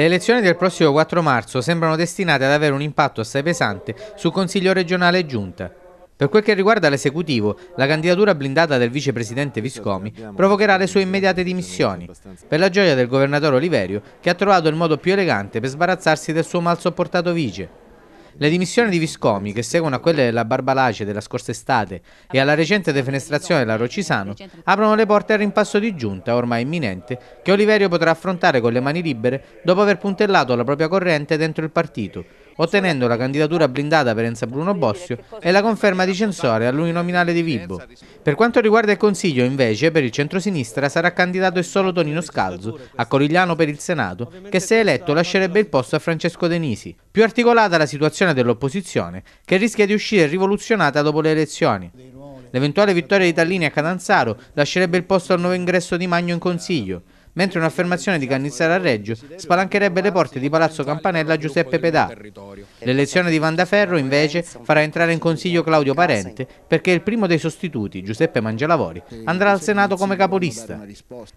Le elezioni del prossimo 4 marzo sembrano destinate ad avere un impatto assai pesante sul Consiglio regionale e giunta. Per quel che riguarda l'esecutivo, la candidatura blindata del vicepresidente Viscomi provocherà le sue immediate dimissioni, per la gioia del governatore Oliverio che ha trovato il modo più elegante per sbarazzarsi del suo mal sopportato vice. Le dimissioni di Viscomi, che seguono a quelle della Barbalace della scorsa estate e alla recente defenestrazione della Rocisano, aprono le porte al rimpasso di giunta, ormai imminente, che Oliverio potrà affrontare con le mani libere dopo aver puntellato la propria corrente dentro il partito, ottenendo la candidatura blindata per Enza Bruno Bossio e la conferma di censore all'uninominale di Vibbo. Per quanto riguarda il Consiglio, invece, per il centrosinistra sarà candidato e solo Tonino Scalzo, a Corigliano per il Senato, che se eletto lascerebbe il posto a Francesco Denisi. Più articolata la situazione dell'opposizione, che rischia di uscire rivoluzionata dopo le elezioni. L'eventuale vittoria di Tallini a Catanzaro lascerebbe il posto al nuovo ingresso di Magno in Consiglio, mentre un'affermazione di Cannizzera Reggio spalancherebbe le porte di Palazzo Campanella a Giuseppe Pedà. L'elezione di Vandaferro, invece, farà entrare in consiglio Claudio Parente perché il primo dei sostituti, Giuseppe Mangialavori, andrà al Senato come capolista.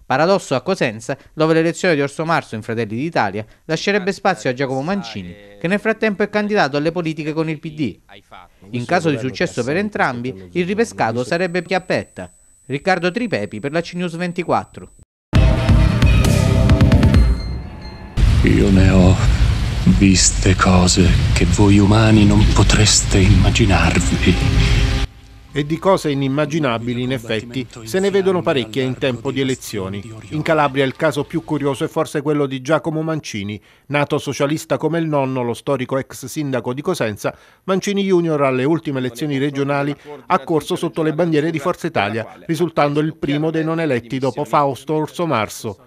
Paradosso a Cosenza, dove l'elezione di Orso Marzo in Fratelli d'Italia lascerebbe spazio a Giacomo Mancini, che nel frattempo è candidato alle politiche con il PD. In caso di successo per entrambi, il ripescato sarebbe Piappetta. Riccardo Tripepi per la CNews 24. Io ne ho viste cose che voi umani non potreste immaginarvi. E di cose inimmaginabili, in effetti, se ne vedono parecchie in tempo di elezioni. In Calabria il caso più curioso è forse quello di Giacomo Mancini. Nato socialista come il nonno, lo storico ex sindaco di Cosenza, Mancini Junior alle ultime elezioni regionali ha corso sotto le bandiere di Forza Italia, risultando il primo dei non eletti dopo Fausto Orso Marso.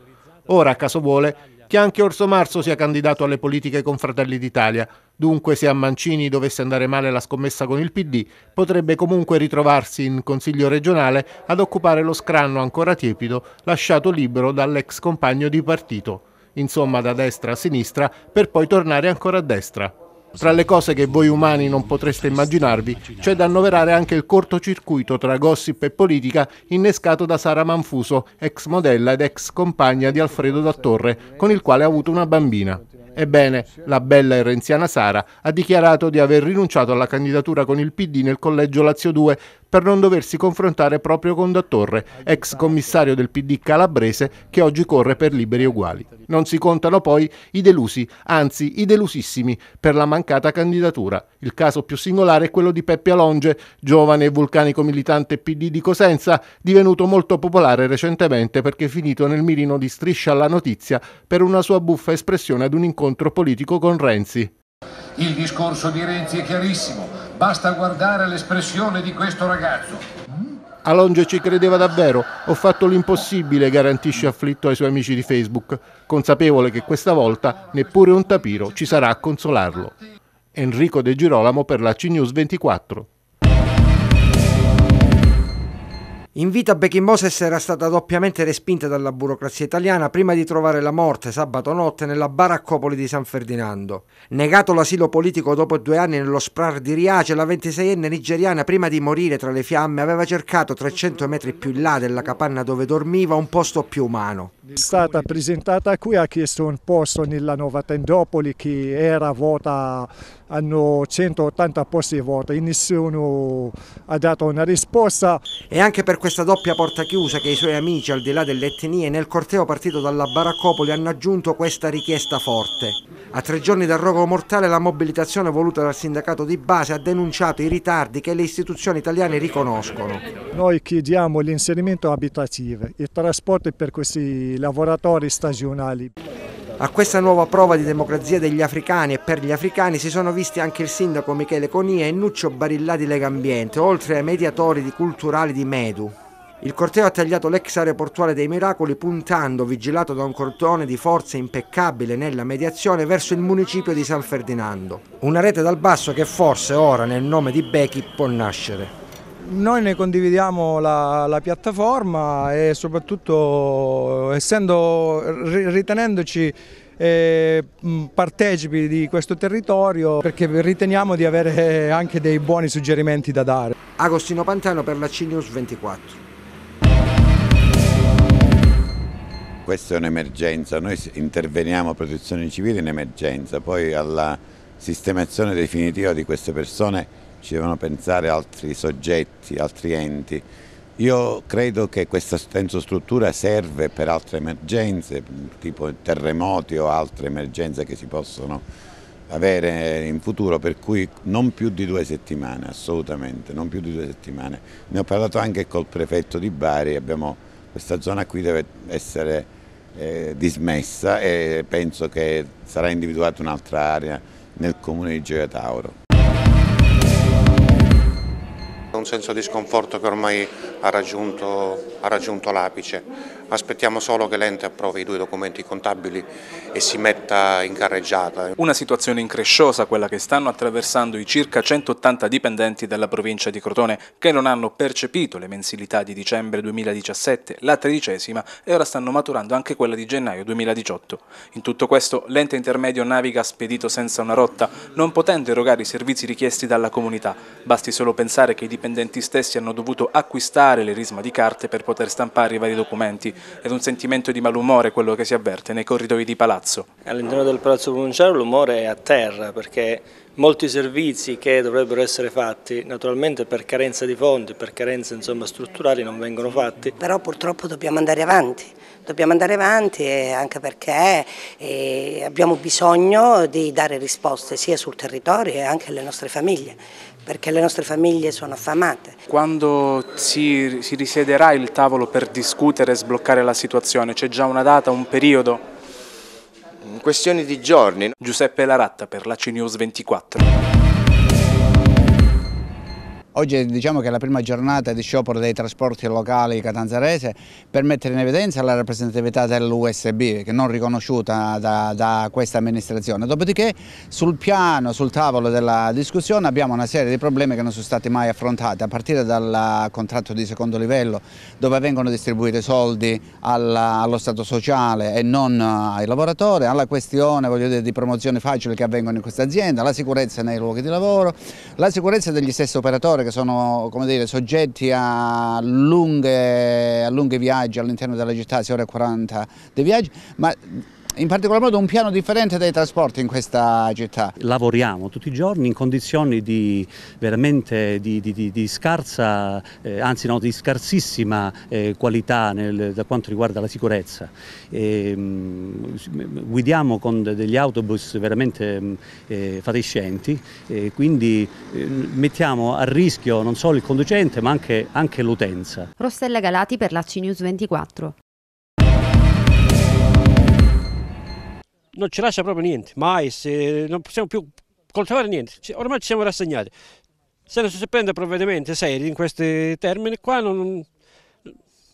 Ora, a caso vuole, che anche Orso Marzo sia candidato alle politiche con Fratelli d'Italia. Dunque, se a Mancini dovesse andare male la scommessa con il PD, potrebbe comunque ritrovarsi in Consiglio regionale ad occupare lo scranno ancora tiepido lasciato libero dall'ex compagno di partito. Insomma, da destra a sinistra, per poi tornare ancora a destra. Tra le cose che voi umani non potreste immaginarvi, c'è da annoverare anche il cortocircuito tra gossip e politica innescato da Sara Manfuso, ex modella ed ex compagna di Alfredo da Torre, con il quale ha avuto una bambina. Ebbene, la bella e renziana Sara ha dichiarato di aver rinunciato alla candidatura con il PD nel collegio Lazio 2 per non doversi confrontare proprio con Dattorre, ex commissario del PD calabrese che oggi corre per liberi uguali. Non si contano poi i delusi, anzi i delusissimi, per la mancata candidatura. Il caso più singolare è quello di Peppe Alonge, giovane e vulcanico militante PD di Cosenza, divenuto molto popolare recentemente perché finito nel mirino di Striscia alla Notizia per una sua buffa espressione ad un incontro scontro politico con Renzi. Il discorso di Renzi è chiarissimo, basta guardare l'espressione di questo ragazzo. Alonge ci credeva davvero, ho fatto l'impossibile, garantisce afflitto ai suoi amici di Facebook, consapevole che questa volta neppure un tapiro ci sarà a consolarlo. Enrico De Girolamo per la CNews 24. In vita Becky Moses era stata doppiamente respinta dalla burocrazia italiana prima di trovare la morte sabato notte nella baraccopoli di San Ferdinando. Negato l'asilo politico dopo due anni nello sprar di Riace, la 26enne nigeriana prima di morire tra le fiamme aveva cercato 300 metri più in là della capanna dove dormiva un posto più umano. È stata presentata qui, ha chiesto un posto nella Nuova Tendopoli che era vuota, hanno 180 posti vuoti e nessuno ha dato una risposta. E anche per questo questa doppia porta chiusa che i suoi amici, al di là delle etnie, nel corteo partito dalla Baraccopoli hanno aggiunto questa richiesta forte. A tre giorni dal rogo mortale la mobilitazione voluta dal sindacato di base ha denunciato i ritardi che le istituzioni italiane riconoscono. Noi chiediamo l'inserimento abitativo, il trasporto per questi lavoratori stagionali. A questa nuova prova di democrazia degli africani e per gli africani si sono visti anche il sindaco Michele Conia e Nuccio Barillà di Legambiente, oltre ai mediatori di culturali di Medu. Il corteo ha tagliato l'ex aeroportuale dei Miracoli puntando, vigilato da un cordone di forza impeccabile nella mediazione, verso il municipio di San Ferdinando. Una rete dal basso che forse ora, nel nome di Becchi, può nascere. Noi ne condividiamo la, la piattaforma e soprattutto essendo, ritenendoci eh, partecipi di questo territorio perché riteniamo di avere anche dei buoni suggerimenti da dare. Agostino Pantano per la CNews 24. Questa è un'emergenza, noi interveniamo a protezione civile in emergenza, poi alla sistemazione definitiva di queste persone ci devono pensare altri soggetti, altri enti. Io credo che questa struttura serve per altre emergenze, tipo terremoti o altre emergenze che si possono avere in futuro, per cui non più di due settimane, assolutamente, non più di due settimane. Ne ho parlato anche col prefetto di Bari, abbiamo, questa zona qui deve essere eh, dismessa e penso che sarà individuata un'altra area nel comune di Gioia Tauro. Un senso di sconforto che ormai ha raggiunto, ha raggiunto l'apice. Aspettiamo solo che l'ente approvi i due documenti contabili e si metta in carreggiata. Una situazione incresciosa quella che stanno attraversando i circa 180 dipendenti della provincia di Crotone che non hanno percepito le mensilità di dicembre 2017, la tredicesima, e ora stanno maturando anche quella di gennaio 2018. In tutto questo l'ente intermedio naviga spedito senza una rotta, non potendo erogare i servizi richiesti dalla comunità. Basti solo pensare che i dipendenti stessi hanno dovuto acquistare stampare le risma di carte per poter stampare i vari documenti ed un sentimento di malumore quello che si avverte nei corridoi di palazzo. All'interno del palazzo provinciale l'umore è a terra perché molti servizi che dovrebbero essere fatti naturalmente per carenza di fondi, per carenze insomma, strutturali non vengono fatti. Però purtroppo dobbiamo andare avanti, dobbiamo andare avanti eh, anche perché eh, abbiamo bisogno di dare risposte sia sul territorio che anche alle nostre famiglie perché le nostre famiglie sono affamate. Quando si, si risiederà il tavolo per discutere e sbloccare la situazione? C'è già una data, un periodo? In questione di giorni. Giuseppe Laratta per la CNews 24. Oggi diciamo che è la prima giornata di sciopero dei trasporti locali catanzarese per mettere in evidenza la rappresentatività dell'USB che non riconosciuta da, da questa amministrazione. Dopodiché sul piano, sul tavolo della discussione abbiamo una serie di problemi che non sono stati mai affrontati a partire dal contratto di secondo livello dove vengono distribuiti soldi alla, allo Stato sociale e non ai lavoratori, alla questione dire, di promozioni facili che avvengono in questa azienda, la sicurezza nei luoghi di lavoro, la sicurezza degli stessi operatori che sono dire, soggetti a, lunghe, a lunghi viaggi all'interno della città, 6 ore e 40 di viaggio, ma in particolar modo un piano differente dai trasporti in questa città. Lavoriamo tutti i giorni in condizioni di veramente di, di, di scarsa, eh, anzi no, di scarsissima eh, qualità nel, da quanto riguarda la sicurezza. E, ehm, mh, guidiamo con degli autobus veramente mh, mm, eh, fatiscenti, quindi eh, mettiamo a rischio non solo il conducente ma anche, anche l'utenza. Rossella Galati per la CNews 24. non ci lascia proprio niente, mais, non possiamo più coltivare niente, ormai ci siamo rassegnati. Se non si prende provvedimenti seri in questi termini qua non,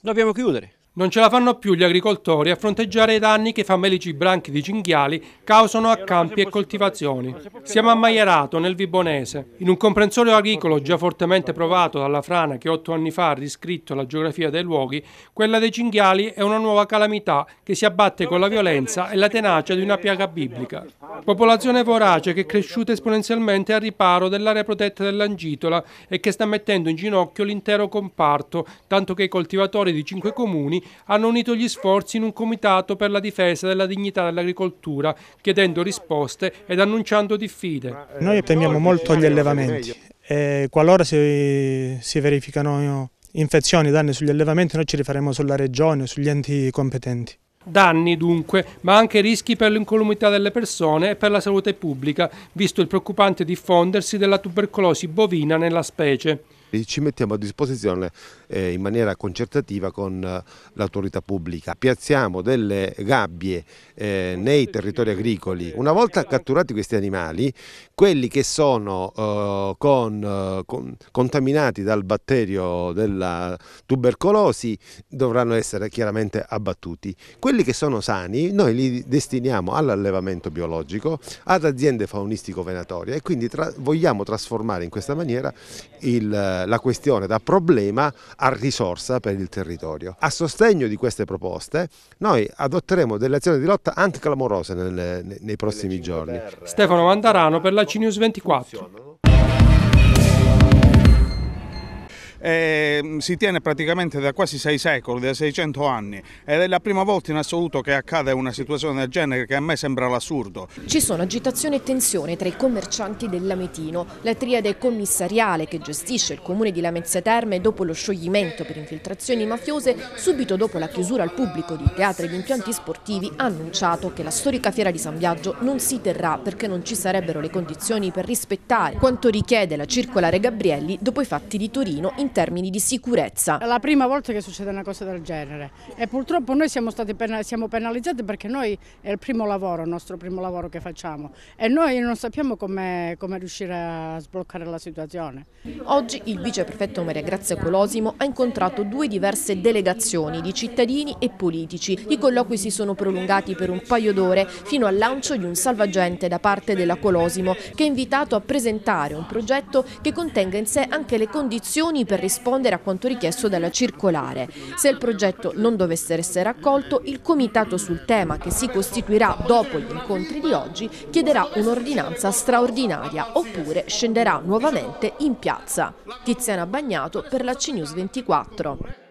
dobbiamo chiudere. Non ce la fanno più gli agricoltori a fronteggiare i danni che i famelici branchi di cinghiali causano a campi e coltivazioni. Siamo a Maierato, nel Vibonese, in un comprensorio agricolo già fortemente provato dalla frana che otto anni fa ha riscritto la geografia dei luoghi, quella dei cinghiali è una nuova calamità che si abbatte con la violenza e la tenacia di una piaga biblica. Popolazione vorace che è cresciuta esponenzialmente al riparo dell'area protetta dell'Angitola e che sta mettendo in ginocchio l'intero comparto, tanto che i coltivatori di cinque comuni hanno unito gli sforzi in un comitato per la difesa della dignità dell'agricoltura, chiedendo risposte ed annunciando diffide. Eh, noi temiamo molto gli allevamenti. E eh, qualora si, si verificano infezioni, danni sugli allevamenti, noi ci rifaremo sulla regione, sugli enti competenti. Danni dunque, ma anche rischi per l'incolumità delle persone e per la salute pubblica, visto il preoccupante diffondersi della tubercolosi bovina nella specie. Ci mettiamo a disposizione eh, in maniera concertativa con eh, l'autorità pubblica. Piazziamo delle gabbie eh, nei territori agricoli. Una volta catturati questi animali, quelli che sono eh, con, eh, con, contaminati dal batterio della tubercolosi dovranno essere chiaramente abbattuti. Quelli che sono sani noi li destiniamo all'allevamento biologico, ad aziende faunistico-venatorie e quindi tra, vogliamo trasformare in questa maniera il, la questione da problema a risorsa per il territorio. A sostegno di queste proposte noi adotteremo delle azioni di lotta anticlamorose nel, nei prossimi giorni. Stefano Mandarano per la CNews 24. eh, si tiene praticamente da quasi sei secoli, da 600 anni ed è la prima volta in assoluto che accade una situazione del genere che a me sembra l'assurdo. Ci sono agitazione e tensione tra i commercianti del Lametino, la triade commissariale che gestisce il comune di Lamezia Terme dopo lo scioglimento per infiltrazioni mafiose, subito dopo la chiusura al pubblico di teatri e di impianti sportivi, ha annunciato che la storica fiera di San Biagio non si terrà perché non ci sarebbero le condizioni per rispettare quanto richiede la circolare Gabrielli dopo i fatti di Torino in termini di sicurezza. È la prima volta che succede una cosa del genere e purtroppo noi siamo stati pena siamo penalizzati perché noi è il primo lavoro, il nostro primo lavoro che facciamo e noi non sappiamo come riuscire a sbloccare la situazione. Oggi il viceprefetto Maria Grazia Colosimo ha incontrato due diverse delegazioni di cittadini e politici. I colloqui si sono prolungati per un paio d'ore fino al lancio di un salvagente da parte della Colosimo che è invitato a presentare un progetto che contenga in sé anche le condizioni per rispondere a quanto richiesto dalla circolare. Se il progetto non dovesse essere accolto, il comitato sul tema che si costituirà dopo gli incontri di oggi chiederà un'ordinanza straordinaria oppure scenderà nuovamente in piazza. Tiziana Bagnato per la CNews 24.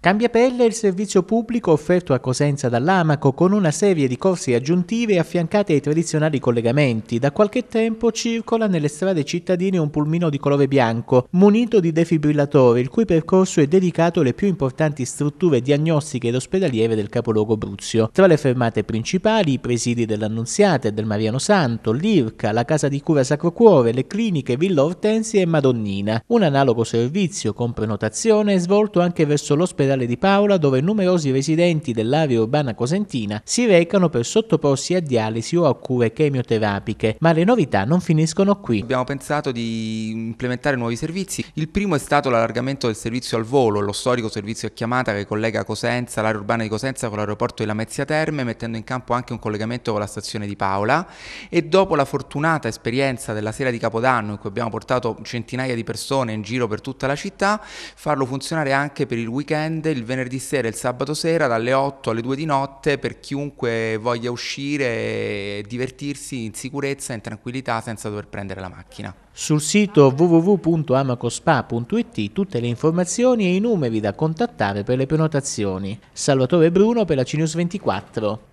Cambia pelle il servizio pubblico offerto a Cosenza dall'Amaco con una serie di corsi aggiuntivi affiancati ai tradizionali collegamenti. Da qualche tempo circola nelle strade cittadine un pulmino di colore bianco, munito di defibrillatore, il cui percorso è dedicato alle più importanti strutture diagnostiche ed ospedaliere del capoluogo Bruzio. Tra le fermate principali i presidi dell'Annunziata e del Mariano Santo, l'IRCA, la Casa di Cura Sacro Cuore, le cliniche Villa Ortensia e Madonnina. Un analogo servizio con prenotazione è svolto anche verso l'ospedale all'ospedale di Paola dove numerosi residenti dell'area urbana cosentina si recano per sottoporsi a dialisi o a cure chemioterapiche, ma le novità non finiscono qui. Abbiamo pensato di implementare nuovi servizi. Il primo è stato l'allargamento del servizio al volo, lo storico servizio a chiamata che collega Cosenza, l'area urbana di Cosenza con l'aeroporto di Lamezia Terme, mettendo in campo anche un collegamento con la stazione di Paola e dopo la fortunata esperienza della sera di Capodanno in cui abbiamo portato centinaia di persone in giro per tutta la città, farlo funzionare anche per il weekend weekend, il venerdì sera e il sabato sera dalle 8 alle 2 di notte per chiunque voglia uscire e divertirsi in sicurezza e in tranquillità senza dover prendere la macchina. Sul sito www.amacospa.it tutte le informazioni e i numeri da contattare per le prenotazioni. Salvatore Bruno per la CNews 24.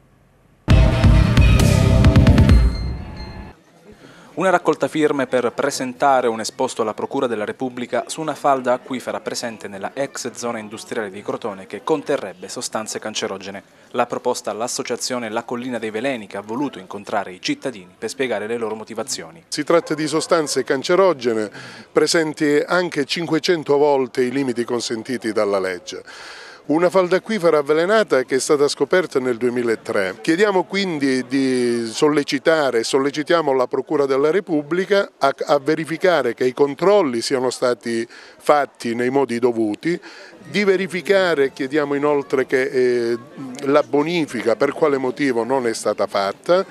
Una raccolta firme per presentare un esposto alla Procura della Repubblica su una falda acquifera presente nella ex zona industriale di Crotone che conterrebbe sostanze cancerogene. La proposta all'associazione La Collina dei Veleni che ha voluto incontrare i cittadini per spiegare le loro motivazioni. Si tratta di sostanze cancerogene presenti anche 500 volte i limiti consentiti dalla legge. Una falda acquifera avvelenata che è stata scoperta nel 2003. Chiediamo quindi di sollecitare, sollecitiamo la Procura della Repubblica a, a verificare che i controlli siano stati fatti nei modi dovuti, di verificare, chiediamo inoltre che eh, la bonifica per quale motivo non è stata fatta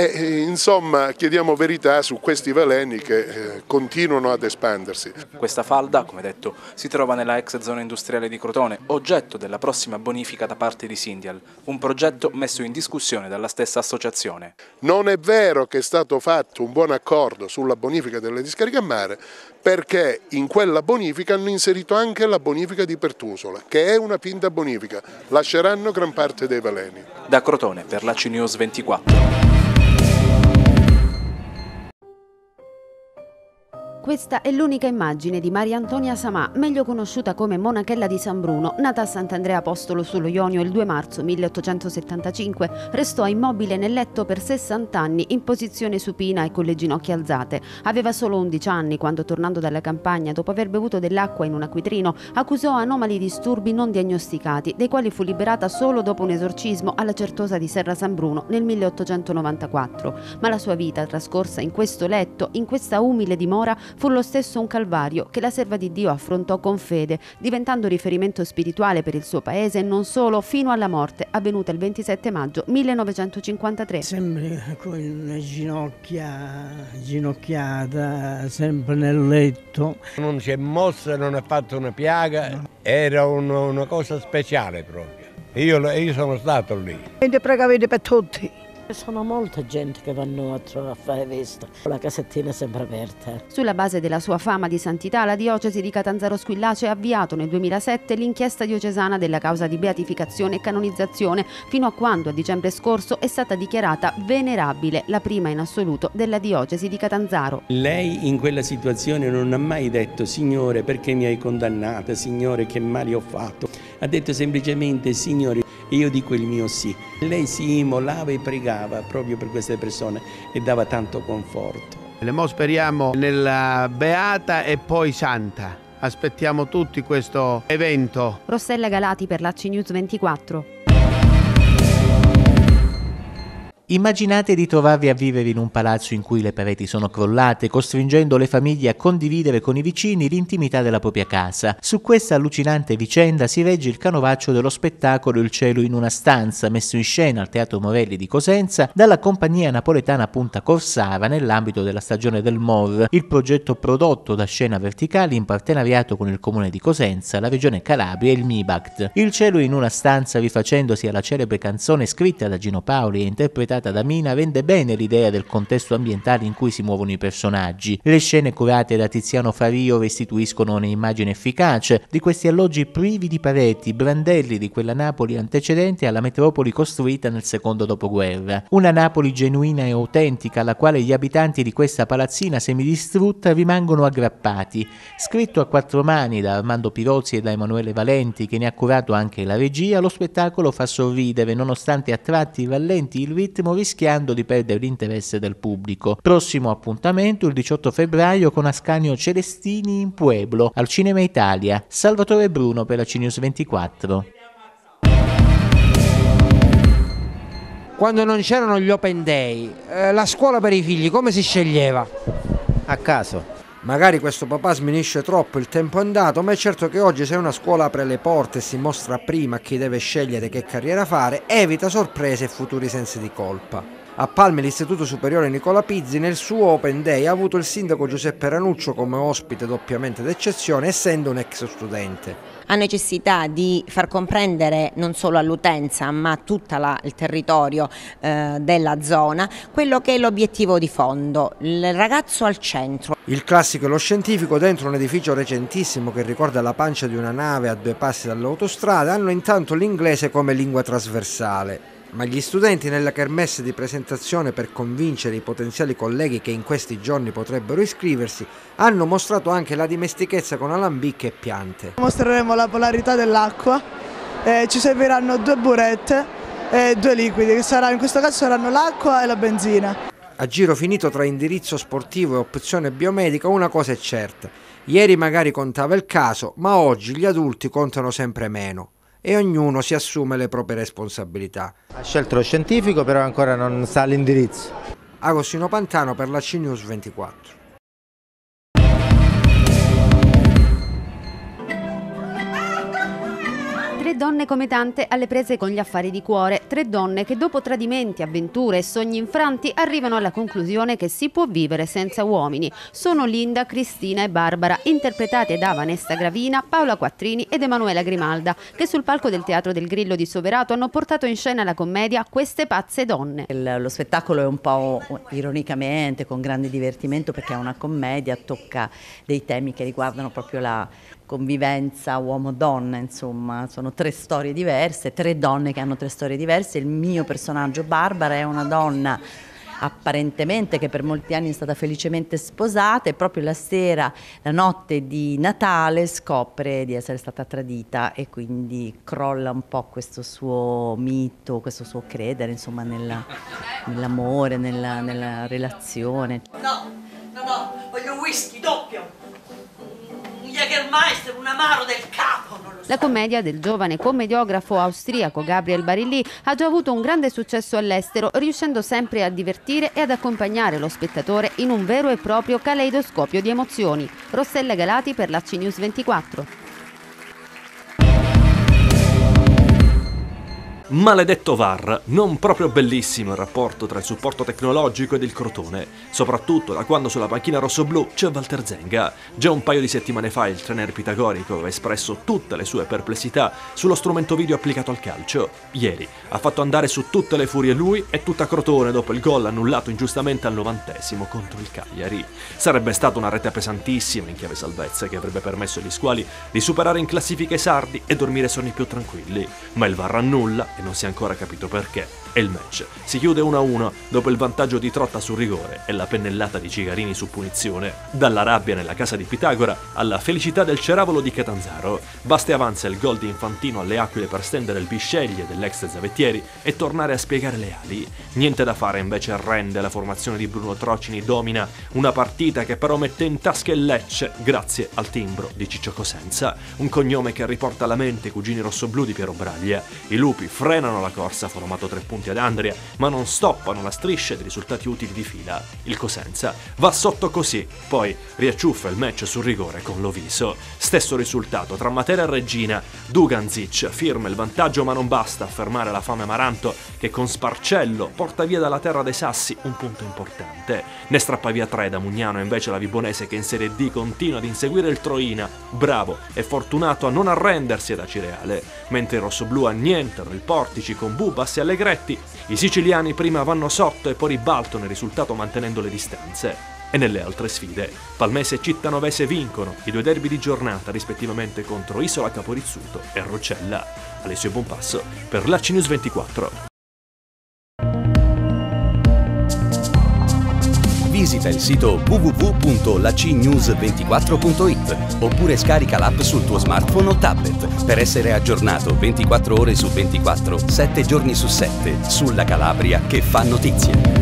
e, eh, insomma chiediamo verità su questi veleni che eh, continuano ad espandersi. Questa falda, come detto, si trova nella ex zona industriale di Crotone, oggetto della prossima bonifica da parte di Sindial, un progetto messo in discussione dalla stessa associazione. Non è vero che è stato fatto un buon accordo sulla bonifica delle discariche a mare perché in quella bonifica hanno inserito anche la bonifica di Pertusola, che è una pinta bonifica, lasceranno gran parte dei veleni. Da Crotone per la CNews 24. Questa è l'unica immagine di Maria Antonia Samà, meglio conosciuta come Monachella di San Bruno, nata a Sant'Andrea Apostolo sullo Ionio il 2 marzo 1875, restò immobile nel letto per 60 anni in posizione supina e con le ginocchia alzate. Aveva solo 11 anni quando tornando dalla campagna, dopo aver bevuto dell'acqua in un acquitrino, accusò anomali disturbi non diagnosticati, dei quali fu liberata solo dopo un esorcismo alla Certosa di Serra San Bruno nel 1894. Ma la sua vita trascorsa in questo letto, in questa umile dimora, fu lo stesso un calvario che la serva di Dio affrontò con fede, diventando riferimento spirituale per il suo paese e non solo, fino alla morte avvenuta il 27 maggio 1953. Sempre con le ginocchia, ginocchiata, sempre nel letto. Non si è mossa, non ha fatto una piaga, era uno, una cosa speciale proprio. Io, io sono stato lì. Quindi pregavete per tutti. Eh, sono molta gente che vanno a, fare questo, la casettina è sempre aperta. Eh. Sulla base della sua fama di santità, la diocesi di Catanzaro Squillace ha avviato nel 2007 l'inchiesta diocesana della causa di beatificazione e canonizzazione, fino a quando a dicembre scorso è stata dichiarata venerabile, la prima in assoluto della diocesi di Catanzaro. Lei in quella situazione non ha mai detto, Signore, perché mi hai condannata, Signore, che male ho fatto ha detto semplicemente Signore io dico il mio sì. Lei si immolava e pregava proprio per queste persone e dava tanto conforto. Le mo speriamo nella beata e poi santa. Aspettiamo tutti questo evento. Rossella Galati per la CNews 24. Immaginate di trovarvi a vivere in un palazzo in cui le pareti sono crollate, costringendo le famiglie a condividere con i vicini l'intimità della propria casa. Su questa allucinante vicenda si regge il canovaccio dello spettacolo Il cielo in una stanza, messo in scena al Teatro Morelli di Cosenza dalla compagnia napoletana Punta Corsara nell'ambito della stagione del MOR, il progetto prodotto da Scena Verticali in partenariato con il comune di Cosenza, la regione Calabria e il MIBACT. Il cielo in una stanza rifacendosi alla celebre canzone scritta da Gino Paoli e interpretata realizzata da Mina rende bene l'idea del contesto ambientale in cui si muovono i personaggi. Le scene curate da Tiziano Fario restituiscono un'immagine efficace di questi alloggi privi di pareti, brandelli di quella Napoli antecedente alla metropoli costruita nel secondo dopoguerra. Una Napoli genuina e autentica alla quale gli abitanti di questa palazzina semidistrutta rimangono aggrappati. Scritto a quattro mani da Armando Pirozzi e da Emanuele Valenti, che ne ha curato anche la regia, lo spettacolo fa sorridere nonostante a tratti rallenti il ritmo massimo rischiando di perdere l'interesse del pubblico. Prossimo appuntamento il 18 febbraio con Ascanio Celestini in Pueblo, al Cinema Italia. Salvatore Bruno per la CNews 24. Quando non c'erano gli open day, eh, la scuola per i figli come si sceglieva? A caso. Magari questo papà sminisce troppo il tempo andato, ma è certo che oggi se una scuola apre le porte e si mostra prima a chi deve scegliere che carriera fare, evita sorprese e futuri sensi di colpa. A Palme l'Istituto Superiore Nicola Pizzi nel suo Open Day ha avuto il sindaco Giuseppe Ranuccio come ospite doppiamente d'eccezione essendo un ex studente ha necessità di far comprendere non solo all'utenza ma a tutto il territorio eh, della zona quello che è l'obiettivo di fondo, il ragazzo al centro. Il classico e lo scientifico dentro un edificio recentissimo che ricorda la pancia di una nave a due passi dall'autostrada hanno intanto l'inglese come lingua trasversale ma gli studenti nella kermesse di presentazione per convincere i potenziali colleghi che in questi giorni potrebbero iscriversi hanno mostrato anche la dimestichezza con alambicche e piante. Mostreremo la polarità dell'acqua, eh, ci serviranno due burette e due liquidi, che sarà, in questo caso saranno l'acqua e la benzina. A giro finito tra indirizzo sportivo e opzione biomedica una cosa è certa, ieri magari contava il caso, ma oggi gli adulti contano sempre meno e ognuno si assume le proprie responsabilità. Ha scelto lo scientifico però ancora non sa l'indirizzo. Agostino Pantano per la CNews 24. donne come tante alle prese con gli affari di cuore, tre donne che dopo tradimenti, avventure e sogni infranti arrivano alla conclusione che si può vivere senza uomini. Sono Linda, Cristina e Barbara, interpretate da Vanessa Gravina, Paola Quattrini ed Emanuela Grimalda, che sul palco del Teatro del Grillo di Soverato hanno portato in scena la commedia Queste pazze donne. lo spettacolo è un po' ironicamente, con grande divertimento, perché è una commedia, tocca dei temi che riguardano proprio la, convivenza uomo-donna, insomma, sono tre storie diverse, tre donne che hanno tre storie diverse, il mio personaggio Barbara è una donna apparentemente che per molti anni è stata felicemente sposata e proprio la sera, la notte di Natale scopre di essere stata tradita e quindi crolla un po' questo suo mito, questo suo credere insomma nell'amore, nella, nella relazione. No, no, no, voglio un whisky doppio! Jägermeister, un amaro del capo. La commedia del giovane commediografo austriaco Gabriel Barilli ha già avuto un grande successo all'estero, riuscendo sempre a divertire e ad accompagnare lo spettatore in un vero e proprio caleidoscopio di emozioni. Rossella Galati per la CNews 24. Maledetto VAR, non proprio bellissimo il rapporto tra il supporto tecnologico ed il crotone, soprattutto da quando sulla panchina rossoblù c'è Walter Zenga. Già un paio di settimane fa il trainer pitagorico aveva espresso tutte le sue perplessità sullo strumento video applicato al calcio. Ieri ha fatto andare su tutte le furie lui e tutta crotone dopo il gol annullato ingiustamente al novantesimo contro il Cagliari. Sarebbe stata una rete pesantissima in chiave salvezza che avrebbe permesso agli squali di superare in classifica i sardi e dormire sonni più tranquilli, ma il VAR annulla e non si è ancora capito perché, e il match si chiude 1-1 dopo il vantaggio di Trotta sul rigore e la pennellata di Cigarini su punizione. Dalla rabbia nella casa di Pitagora alla felicità del ceravolo di Catanzaro, Baste avanza il gol di Infantino alle aquile per stendere il bisceglie dell'ex Zavettieri e tornare a spiegare le ali. Niente da fare invece rende la formazione di Bruno Trocini domina una partita che però mette in tasca il Lecce grazie al timbro di Ciccio Cosenza, un cognome che riporta alla mente i cugini rossoblù di Piero Braglia. I lupi frenano la corsa formato 3 punti punti ad Andria, ma non stoppano la striscia di risultati utili di fila. Il Cosenza va sotto così, poi riacciuffa il match sul rigore con Loviso. Stesso risultato tra Matera e Regina, Duganzic firma il vantaggio ma non basta a fermare la fame Amaranto che con Sparcello porta via dalla terra dei Sassi un punto importante. Ne strappa via tre da Mugnano invece la Vibonese che in Serie D continua ad inseguire il Troina, bravo e fortunato a non arrendersi ad Acireale, mentre i rossoblù annientano il Portici con Bubas e Allegretti punti, i siciliani prima vanno sotto e poi ribaltano il risultato mantenendo le distanze. E nelle altre sfide, Palmese e Cittanovese vincono i due derby di giornata rispettivamente contro Isola Caporizzuto e Roccella. Alessio Buonpasso per la 24. visita il sito www.lacnews24.it oppure scarica l'app sul tuo smartphone o tablet per essere aggiornato 24 ore su 24, 7 giorni su 7 sulla Calabria che fa notizie.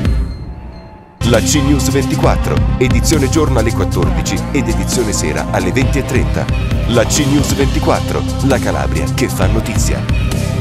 La CNews 24, edizione giorno alle 14 ed edizione sera alle 20.30. La CNews 24, la Calabria che fa notizia.